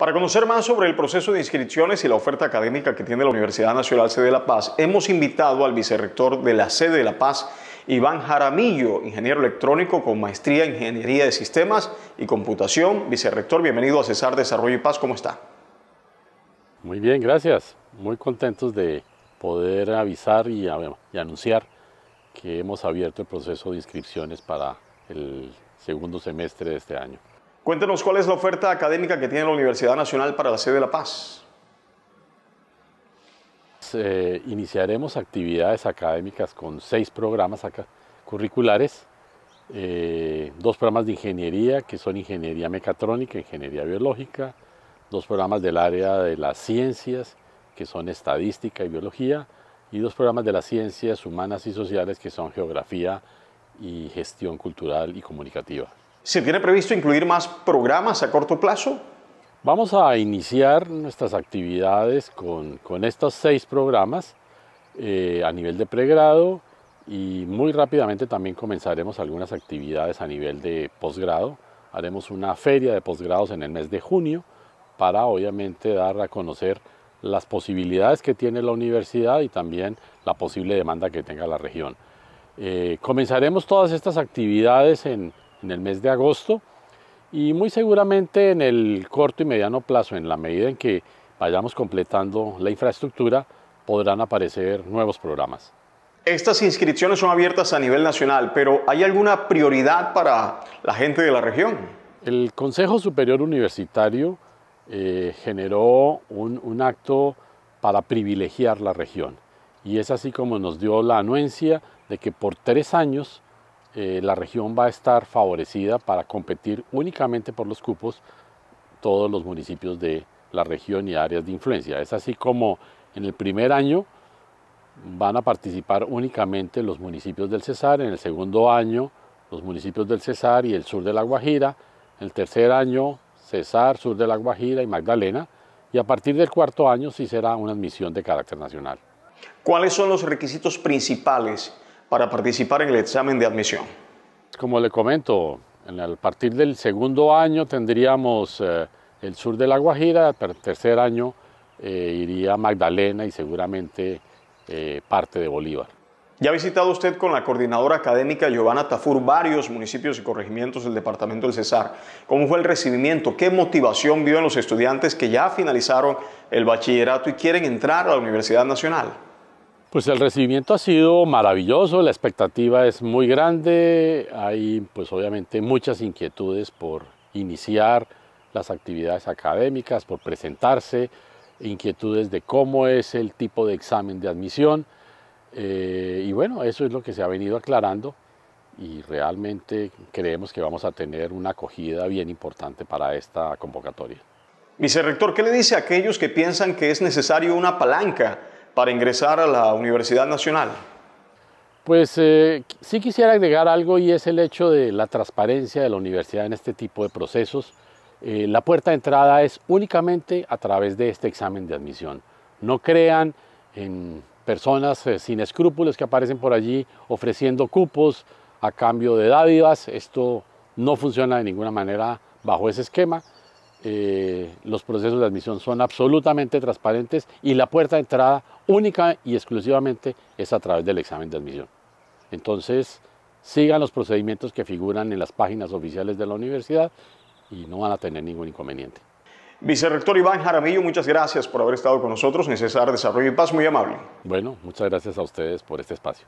Para conocer más sobre el proceso de inscripciones y la oferta académica que tiene la Universidad Nacional Sede de La Paz, hemos invitado al vicerrector de la Sede de La Paz, Iván Jaramillo, ingeniero electrónico con maestría en Ingeniería de Sistemas y Computación. Vicerrector, bienvenido a Cesar Desarrollo y Paz, ¿cómo está? Muy bien, gracias. Muy contentos de poder avisar y, y anunciar que hemos abierto el proceso de inscripciones para el segundo semestre de este año. Cuéntenos cuál es la oferta académica que tiene la Universidad Nacional para la sede de La Paz. Pues, eh, iniciaremos actividades académicas con seis programas curriculares, eh, dos programas de ingeniería, que son ingeniería mecatrónica, ingeniería biológica, dos programas del área de las ciencias, que son estadística y biología, y dos programas de las ciencias humanas y sociales, que son geografía y gestión cultural y comunicativa. ¿Se tiene previsto incluir más programas a corto plazo? Vamos a iniciar nuestras actividades con, estos seis programas eh, a nivel de pregrado y muy rápidamente también comenzaremos algunas actividades a nivel de posgrado. Haremos una feria de posgrados en el mes de junio para obviamente dar a conocer las posibilidades que tiene la universidad y también la posible demanda que tenga la región. Eh, comenzaremos todas estas actividades en, en el mes de agosto y muy seguramente en el corto y mediano plazo, en la medida en que vayamos completando la infraestructura, podrán aparecer nuevos programas. Estas inscripciones son abiertas a nivel nacional, pero ¿hay alguna prioridad para la gente de la región? El Consejo Superior Universitario eh, generó un, un acto para privilegiar la región y es así como nos dio la anuencia de que por tres años eh, la región va a estar favorecida para competir únicamente por los cupos todos los municipios de la región y áreas de influencia. Es así como en el primer año van a participar únicamente los municipios del Cesar, en el segundo año los municipios del Cesar y el sur de La Guajira, en el tercer año Cesar, sur de La Guajira y Magdalena, y a partir del cuarto año sí será una admisión de carácter nacional. ¿Cuáles son los requisitos principales para participar en el examen de admisión. Como le comento, a partir del segundo año tendríamos eh, el sur de La Guajira, el tercer año eh, iría Magdalena y seguramente eh, parte de Bolívar. Ya ha visitado usted con la coordinadora académica Giovanna Tafur varios municipios y corregimientos del departamento del Cesar. ¿Cómo fue el recibimiento? ¿Qué motivación vio en los estudiantes que ya finalizaron el bachillerato y quieren entrar a la Universidad Nacional? Pues el recibimiento ha sido maravilloso, la expectativa es muy grande, hay pues obviamente muchas inquietudes por iniciar las actividades académicas, por presentarse, inquietudes de cómo es el tipo de examen de admisión eh, y bueno, eso es lo que se ha venido aclarando y realmente creemos que vamos a tener una acogida bien importante para esta convocatoria. Vicerrector, ¿qué le dice a aquellos que piensan que es necesario una palanca para ingresar a la Universidad Nacional? Pues eh, sí quisiera agregar algo y es el hecho de la transparencia de la universidad en este tipo de procesos. Eh, la puerta de entrada es únicamente a través de este examen de admisión. No crean en personas eh, sin escrúpulos que aparecen por allí ofreciendo cupos a cambio de dádivas. Esto no funciona de ninguna manera bajo ese esquema. Eh, los procesos de admisión son absolutamente transparentes y la puerta de entrada única y exclusivamente es a través del examen de admisión. Entonces, sigan los procedimientos que figuran en las páginas oficiales de la universidad y no van a tener ningún inconveniente. Vicerrector Iván Jaramillo, muchas gracias por haber estado con nosotros. Necesar Desarrollo y Paz, muy amable. Bueno, muchas gracias a ustedes por este espacio.